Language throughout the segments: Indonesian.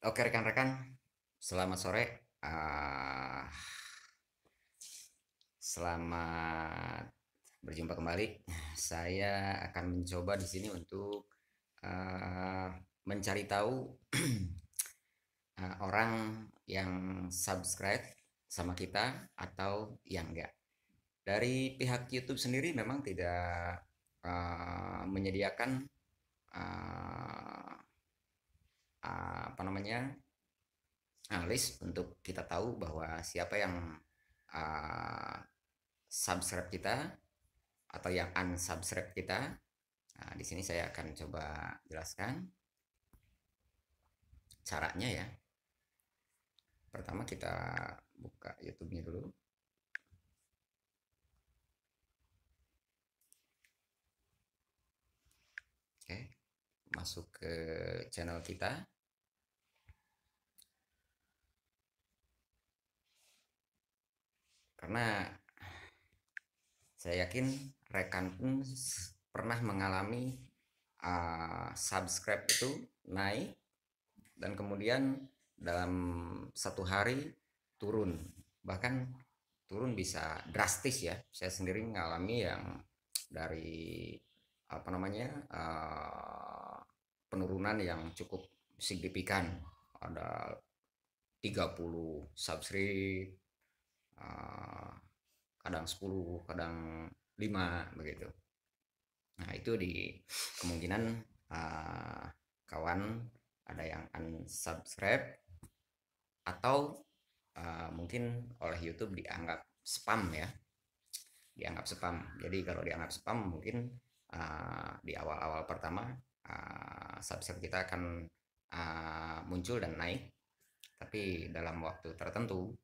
Oke rekan-rekan, selamat sore. Uh, selamat berjumpa kembali. Saya akan mencoba di sini untuk uh, mencari tahu uh, orang yang subscribe sama kita atau yang enggak. Dari pihak YouTube sendiri memang tidak uh, menyediakan uh, Ah, apa namanya analis untuk kita tahu bahwa siapa yang uh, subscribe kita atau yang unsubscribe kita. Nah, di sini saya akan coba jelaskan caranya ya. Pertama kita buka YouTube-nya dulu. Oke, masuk ke channel kita. karena saya yakin rekan pun pernah mengalami uh, subscribe itu naik dan kemudian dalam satu hari turun bahkan turun bisa drastis ya saya sendiri mengalami yang dari apa namanya uh, penurunan yang cukup signifikan ada 30 subscribe Ah, kadang 10 kadang 5 begitu nah itu di kemungkinan uh, kawan ada yang unsubscribe atau uh, mungkin oleh YouTube dianggap spam ya dianggap spam jadi kalau dianggap spam mungkin uh, di awal-awal pertama uh, subscribe kita akan uh, muncul dan naik tapi dalam waktu tertentu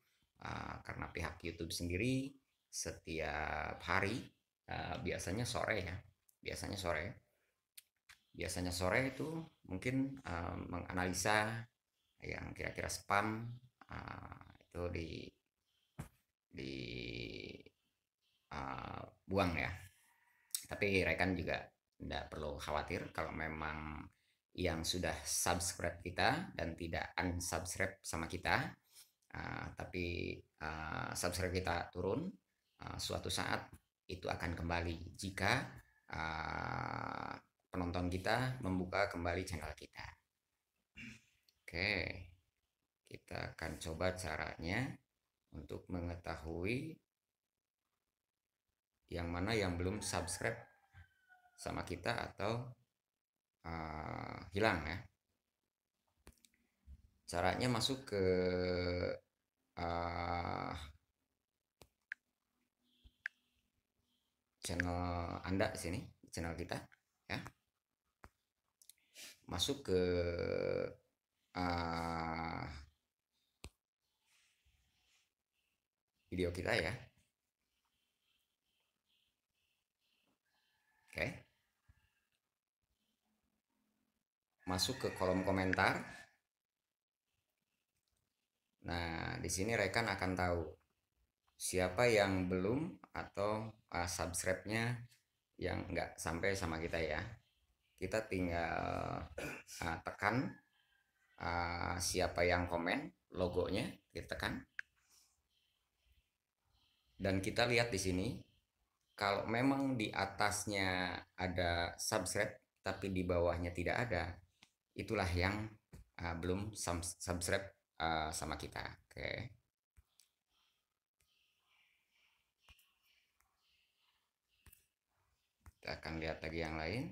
Ah, karena pihak YouTube sendiri setiap hari uh, biasanya sore ya, biasanya sore, biasanya sore itu mungkin uh, menganalisa yang kira-kira spam uh, itu di di uh, buang ya. Tapi rekan juga tidak perlu khawatir kalau memang yang sudah subscribe kita dan tidak unsubscribe sama kita uh, tapi uh, ah, subscribe kita turun uh, suatu saat itu akan kembali jika uh, penonton kita membuka kembali channel kita oke kita akan coba caranya untuk mengetahui yang mana yang belum subscribe sama kita atau uh, hilang ya caranya masuk ke uh, channel Anda sini, channel kita ya. Masuk ke uh, video kita ya. Oke. Masuk ke kolom komentar. Nah, di sini rekan akan tahu siapa yang belum atau uh, subscribe-nya yang nggak sampai sama kita ya. Kita tinggal uh, tekan uh, siapa yang komen logonya, kita tekan. Dan kita lihat di sini kalau memang di atasnya ada subscribe tapi di bawahnya tidak ada, itulah yang uh, belum subscribe uh, sama kita. Oke. Kita akan lihat lagi yang lain.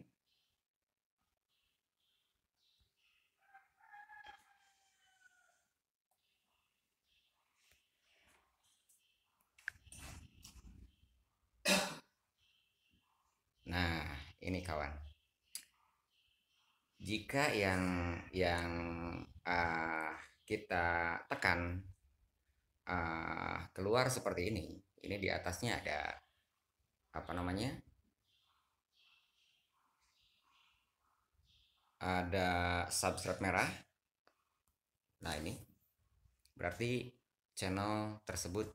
Nah, ini kawan. Jika yang yang uh, kita tekan uh, keluar seperti ini ini di atasnya ada apa namanya ada subscribe merah nah ini berarti channel tersebut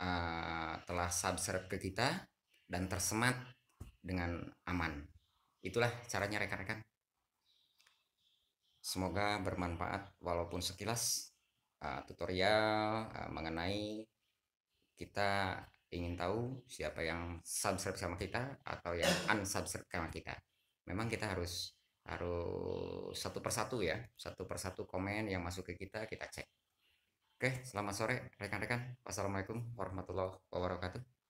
uh, telah subscribe ke kita dan tersemat dengan aman itulah caranya rekan-rekan Semoga bermanfaat walaupun sekilas uh, tutorial uh, mengenai kita ingin tahu siapa yang subscribe sama kita atau yang unsubscribe sama kita. Memang kita harus harus satu persatu ya, satu persatu komen yang masuk ke kita kita cek. Oke, selamat sore rekan-rekan. Wassalamualaikum warahmatullahi wabarakatuh.